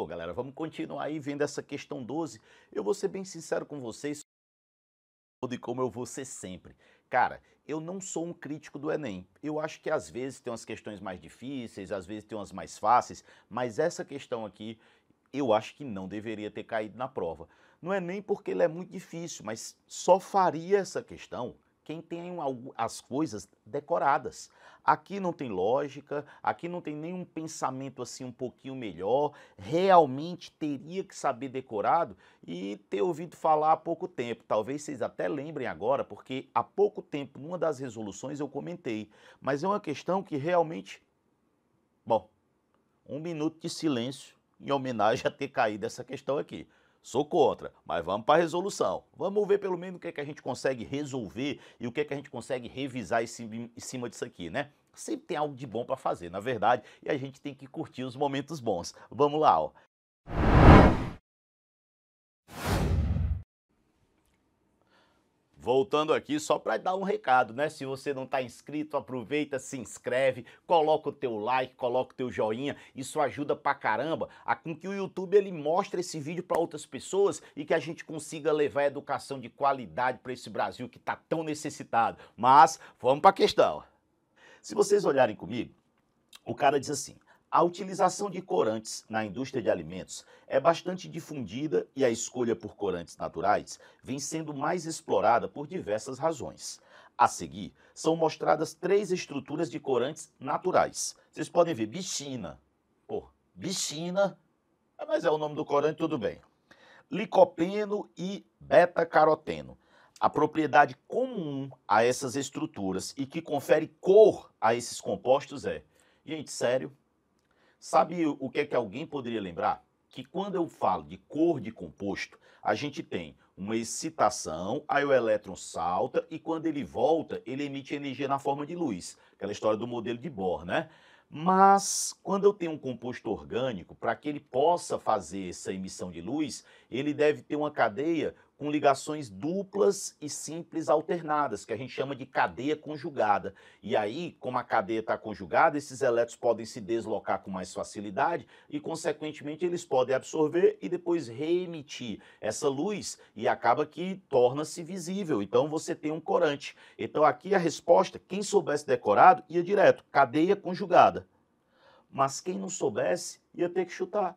Bom, galera, vamos continuar aí vendo essa questão 12. Eu vou ser bem sincero com vocês de como eu vou ser sempre. Cara, eu não sou um crítico do Enem. Eu acho que às vezes tem umas questões mais difíceis, às vezes tem umas mais fáceis, mas essa questão aqui eu acho que não deveria ter caído na prova. Não é nem porque ele é muito difícil, mas só faria essa questão quem tem as coisas decoradas. Aqui não tem lógica, aqui não tem nenhum pensamento assim um pouquinho melhor, realmente teria que saber decorado e ter ouvido falar há pouco tempo. Talvez vocês até lembrem agora, porque há pouco tempo, numa das resoluções, eu comentei. Mas é uma questão que realmente. Bom, um minuto de silêncio em homenagem a ter caído essa questão aqui. Sou contra, mas vamos para a resolução. Vamos ver pelo menos o que, é que a gente consegue resolver e o que, é que a gente consegue revisar em cima disso aqui, né? Sempre tem algo de bom para fazer, na verdade, e a gente tem que curtir os momentos bons. Vamos lá, ó. Voltando aqui só para dar um recado, né? Se você não está inscrito, aproveita, se inscreve, coloca o teu like, coloca o teu joinha. Isso ajuda pra caramba a com que o YouTube ele mostre esse vídeo para outras pessoas e que a gente consiga levar educação de qualidade para esse Brasil que está tão necessitado. Mas vamos para a questão. Se vocês olharem comigo, o cara diz assim: a utilização de corantes na indústria de alimentos é bastante difundida e a escolha por corantes naturais vem sendo mais explorada por diversas razões. A seguir, são mostradas três estruturas de corantes naturais. Vocês podem ver bichina. Pô, bixina, ah, mas é o nome do corante, tudo bem. Licopeno e beta-caroteno. A propriedade comum a essas estruturas e que confere cor a esses compostos é, gente, sério, Sabe o que é que alguém poderia lembrar? Que quando eu falo de cor de composto, a gente tem uma excitação, aí o elétron salta e quando ele volta, ele emite energia na forma de luz. Aquela história do modelo de Bohr, né? Mas quando eu tenho um composto orgânico, para que ele possa fazer essa emissão de luz, ele deve ter uma cadeia com ligações duplas e simples alternadas, que a gente chama de cadeia conjugada. E aí, como a cadeia está conjugada, esses elétrons podem se deslocar com mais facilidade e, consequentemente, eles podem absorver e depois reemitir essa luz e acaba que torna-se visível. Então, você tem um corante. Então, aqui a resposta, quem soubesse decorado, ia direto, cadeia conjugada. Mas quem não soubesse, ia ter que chutar.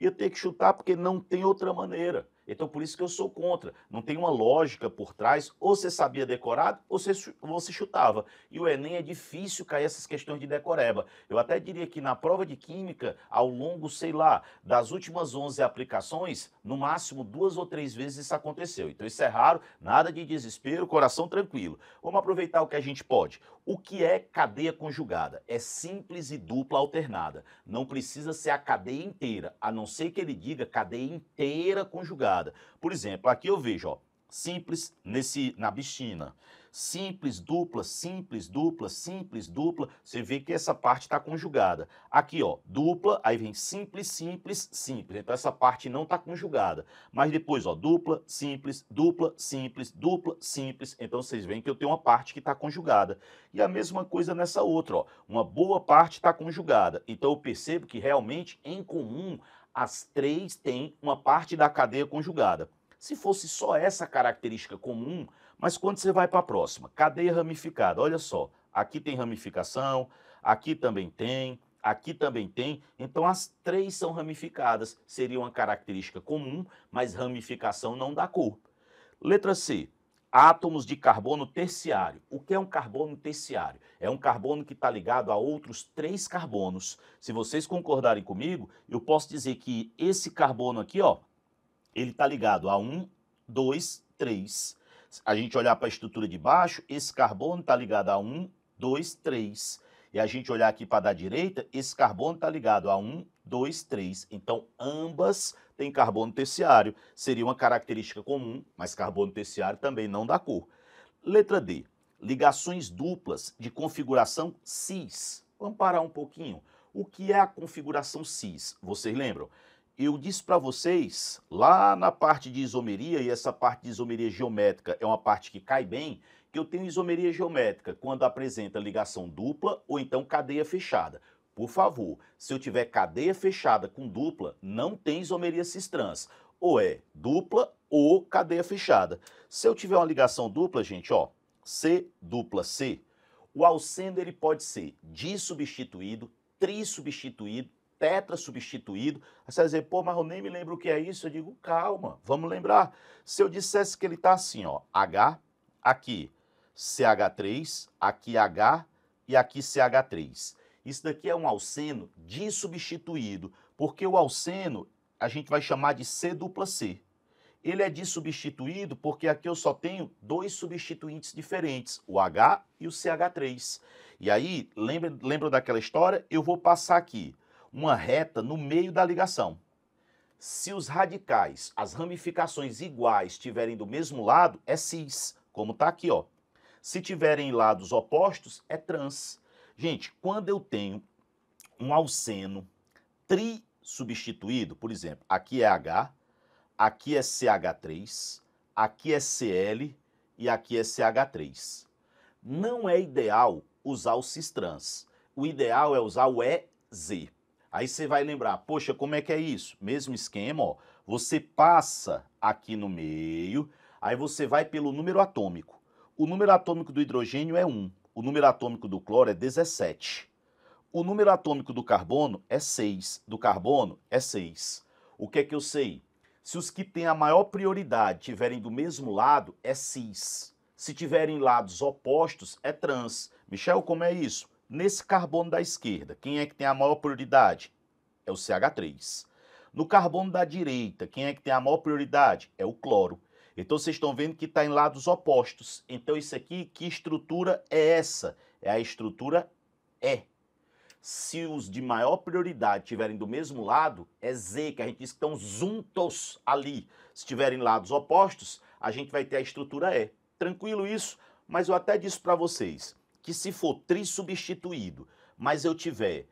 Ia ter que chutar porque não tem outra maneira. Então, por isso que eu sou contra. Não tem uma lógica por trás. Ou você sabia decorado, ou você, você chutava. E o Enem é difícil cair essas questões de decoreba. Eu até diria que na prova de Química, ao longo, sei lá, das últimas 11 aplicações, no máximo duas ou três vezes isso aconteceu. Então, isso é raro, nada de desespero, coração tranquilo. Vamos aproveitar o que a gente pode. O que é cadeia conjugada? É simples e dupla alternada. Não precisa ser a cadeia inteira, a não ser que ele diga cadeia inteira conjugada. Por exemplo, aqui eu vejo, ó, simples nesse na bixina. Simples, dupla, simples, dupla, simples, dupla. Você vê que essa parte está conjugada. Aqui, ó, dupla, aí vem simples, simples, simples. Então essa parte não está conjugada. Mas depois, ó, dupla, simples, dupla, simples, dupla, simples. Então vocês veem que eu tenho uma parte que está conjugada. E a mesma coisa nessa outra, ó. Uma boa parte está conjugada. Então eu percebo que realmente, em comum, as três têm uma parte da cadeia conjugada. Se fosse só essa característica comum, mas quando você vai para a próxima, cadeia ramificada, olha só, aqui tem ramificação, aqui também tem, aqui também tem. Então as três são ramificadas, seria uma característica comum, mas ramificação não dá cor. Letra C, átomos de carbono terciário. O que é um carbono terciário? É um carbono que está ligado a outros três carbonos. Se vocês concordarem comigo, eu posso dizer que esse carbono aqui, ó, ele está ligado a um, dois, três. A gente olhar para a estrutura de baixo, esse carbono está ligado a um, dois, três. E a gente olhar aqui para a direita, esse carbono está ligado a um, dois, três. Então, ambas tem carbono terciário. Seria uma característica comum, mas carbono terciário também não dá cor. Letra D. Ligações duplas de configuração cis. Vamos parar um pouquinho. O que é a configuração cis? Vocês lembram? Eu disse para vocês, lá na parte de isomeria, e essa parte de isomeria geométrica é uma parte que cai bem, que eu tenho isomeria geométrica quando apresenta ligação dupla ou então cadeia fechada. Por favor, se eu tiver cadeia fechada com dupla, não tem isomeria cis-trans. Ou é dupla ou cadeia fechada. Se eu tiver uma ligação dupla, gente, ó, C dupla C, o alcendo ele pode ser dissubstituído, trisubstituído, tetra substituído. você vai dizer, pô, mas eu nem me lembro o que é isso. Eu digo, calma, vamos lembrar. Se eu dissesse que ele está assim, ó, H, aqui CH3, aqui H e aqui CH3. Isso daqui é um alceno dissubstituído, porque o alceno a gente vai chamar de C dupla C. Ele é dissubstituído porque aqui eu só tenho dois substituintes diferentes, o H e o CH3. E aí, lembra, lembra daquela história? Eu vou passar aqui uma reta no meio da ligação. Se os radicais, as ramificações iguais, estiverem do mesmo lado, é cis, como está aqui, ó. Se tiverem lados opostos, é trans. Gente, quando eu tenho um alceno tri substituído, por exemplo, aqui é H, aqui é CH3, aqui é CL e aqui é CH3. Não é ideal usar o cistrans. O ideal é usar o EZ. Aí você vai lembrar, poxa, como é que é isso? Mesmo esquema, ó. Você passa aqui no meio, aí você vai pelo número atômico. O número atômico do hidrogênio é 1. O número atômico do cloro é 17. O número atômico do carbono é 6. Do carbono é 6. O que é que eu sei? Se os que têm a maior prioridade tiverem do mesmo lado, é cis. Se tiverem lados opostos, é trans. Michel, como é isso? Nesse carbono da esquerda, quem é que tem a maior prioridade? É o CH3. No carbono da direita, quem é que tem a maior prioridade? É o cloro. Então vocês estão vendo que está em lados opostos. Então isso aqui, que estrutura é essa? É a estrutura E. Se os de maior prioridade estiverem do mesmo lado, é Z, que a gente diz que estão juntos ali. Se estiverem lados opostos, a gente vai ter a estrutura E. Tranquilo isso? Mas eu até disse para vocês que se for trisubstituído, mas eu tiver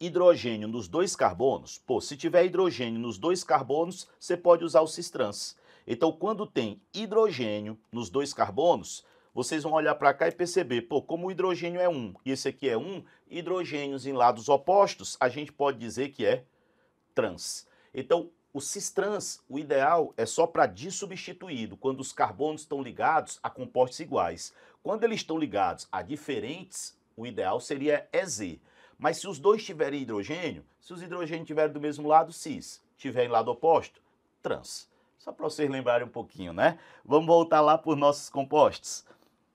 hidrogênio nos dois carbonos, pô, se tiver hidrogênio nos dois carbonos, você pode usar o cistrans. Então, quando tem hidrogênio nos dois carbonos, vocês vão olhar para cá e perceber, pô, como o hidrogênio é um e esse aqui é um, hidrogênios em lados opostos, a gente pode dizer que é trans. Então, o cis-trans, o ideal é só para dissubstituído, quando os carbonos estão ligados a compostos iguais. Quando eles estão ligados a diferentes, o ideal seria EZ. É Mas se os dois tiverem hidrogênio, se os hidrogênios tiverem do mesmo lado, cis, tiverem lado oposto, trans. Só para vocês lembrarem um pouquinho, né? Vamos voltar lá por nossos compostos.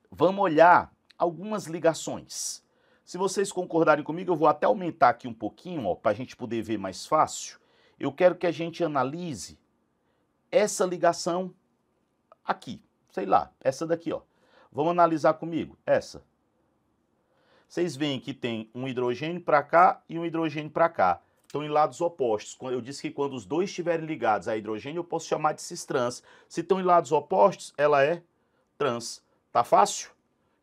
Vamos olhar algumas ligações. Se vocês concordarem comigo, eu vou até aumentar aqui um pouquinho, para a gente poder ver mais fácil. Eu quero que a gente analise essa ligação aqui, sei lá, essa daqui, ó. Vamos analisar comigo, essa. Vocês veem que tem um hidrogênio para cá e um hidrogênio para cá estão em lados opostos. Eu disse que quando os dois estiverem ligados a hidrogênio, eu posso chamar de cis trans. Se estão em lados opostos, ela é trans. Tá fácil?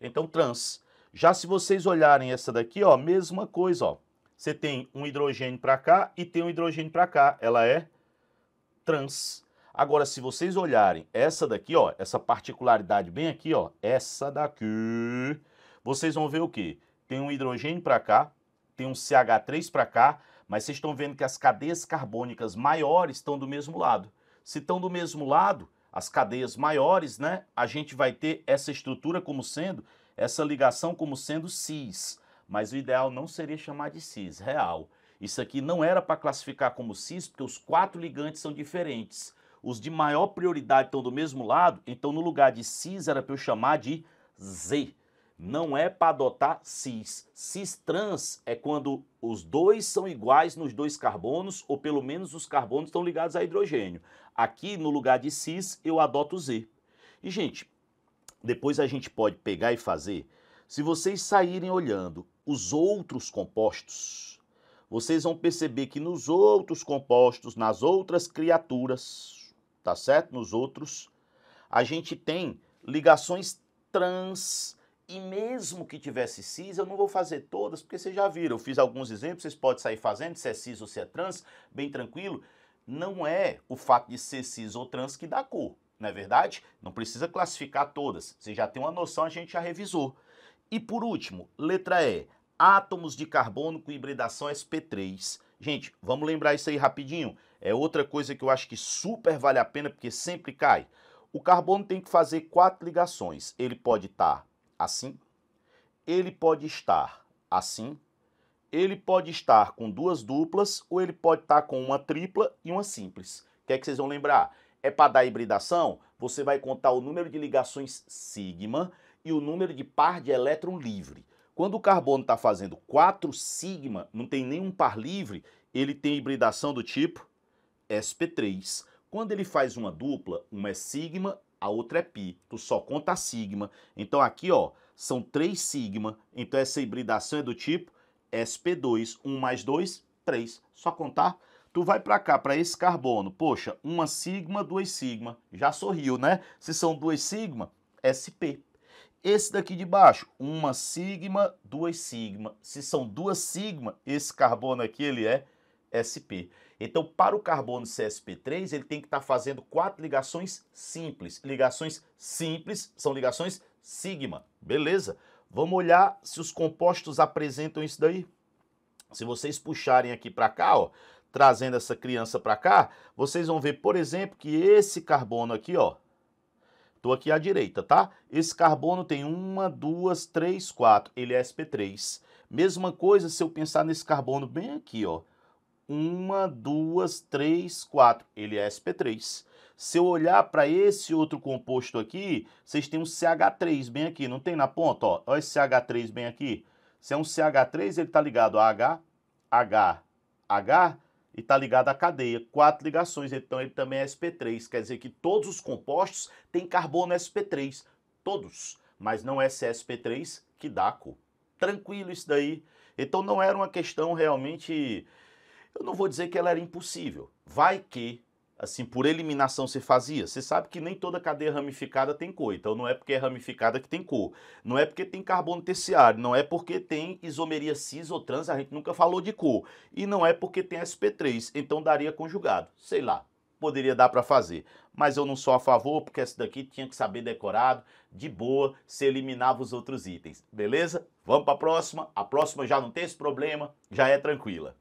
Então, trans. Já se vocês olharem essa daqui, ó, mesma coisa, ó. Você tem um hidrogênio para cá e tem um hidrogênio para cá. Ela é trans. Agora, se vocês olharem essa daqui, ó, essa particularidade bem aqui, ó, essa daqui, vocês vão ver o quê? Tem um hidrogênio para cá, tem um CH3 para cá, mas vocês estão vendo que as cadeias carbônicas maiores estão do mesmo lado. Se estão do mesmo lado, as cadeias maiores, né, a gente vai ter essa estrutura como sendo, essa ligação como sendo cis. Mas o ideal não seria chamar de cis, real. Isso aqui não era para classificar como cis, porque os quatro ligantes são diferentes. Os de maior prioridade estão do mesmo lado, então no lugar de cis era para eu chamar de Z não é para adotar cis. Cis trans é quando os dois são iguais nos dois carbonos, ou pelo menos os carbonos estão ligados a hidrogênio. Aqui, no lugar de cis, eu adoto Z. E, gente, depois a gente pode pegar e fazer. Se vocês saírem olhando os outros compostos, vocês vão perceber que nos outros compostos, nas outras criaturas, tá certo? Nos outros, a gente tem ligações trans e mesmo que tivesse cis, eu não vou fazer todas, porque vocês já viram. Eu fiz alguns exemplos, vocês podem sair fazendo, se é cis ou se é trans, bem tranquilo. Não é o fato de ser cis ou trans que dá cor, não é verdade? Não precisa classificar todas. Você já tem uma noção, a gente já revisou. E por último, letra E. Átomos de carbono com hibridação sp3. Gente, vamos lembrar isso aí rapidinho. É outra coisa que eu acho que super vale a pena, porque sempre cai. O carbono tem que fazer quatro ligações. Ele pode estar tá assim, ele pode estar assim, ele pode estar com duas duplas ou ele pode estar com uma tripla e uma simples. O que é que vocês vão lembrar? É para dar hibridação? Você vai contar o número de ligações sigma e o número de par de elétron livre. Quando o carbono está fazendo 4 sigma, não tem nenhum par livre, ele tem hibridação do tipo SP3. Quando ele faz uma dupla, uma é sigma a outra é π. Tu só conta a sigma. Então aqui, ó, são 3 sigma. Então essa hibridação é do tipo SP2. 1 mais 2, 3. Só contar. Tu vai para cá, para esse carbono. Poxa, uma sigma, duas sigma. Já sorriu, né? Se são duas sigma, SP. Esse daqui de baixo, uma sigma, duas sigma. Se são duas sigma, esse carbono aqui ele é SP. Então, para o carbono CSP3, ele tem que estar tá fazendo quatro ligações simples. Ligações simples são ligações sigma, beleza? Vamos olhar se os compostos apresentam isso daí. Se vocês puxarem aqui para cá, ó, trazendo essa criança para cá, vocês vão ver, por exemplo, que esse carbono aqui, ó, tô aqui à direita, tá? Esse carbono tem uma, duas, três, quatro, ele é sp3. Mesma coisa se eu pensar nesse carbono bem aqui, ó, uma, duas, três, quatro. Ele é sp3. Se eu olhar para esse outro composto aqui, vocês têm um CH3 bem aqui, não tem na ponta? olha esse CH3 bem aqui. Se é um CH3, ele está ligado a H, H, H e está ligado à cadeia. Quatro ligações, então ele também é sp3. Quer dizer que todos os compostos têm carbono sp3. Todos. Mas não é CSP3 que dá a cor. Tranquilo isso daí. Então não era uma questão realmente eu não vou dizer que ela era impossível. Vai que, assim, por eliminação se fazia. Você sabe que nem toda cadeia ramificada tem cor. Então não é porque é ramificada que tem cor. Não é porque tem carbono terciário. Não é porque tem isomeria cis ou trans. A gente nunca falou de cor. E não é porque tem SP3. Então daria conjugado. Sei lá. Poderia dar para fazer. Mas eu não sou a favor, porque esse daqui tinha que saber decorado, de boa, se eliminava os outros itens. Beleza? Vamos para a próxima. A próxima já não tem esse problema, já é tranquila.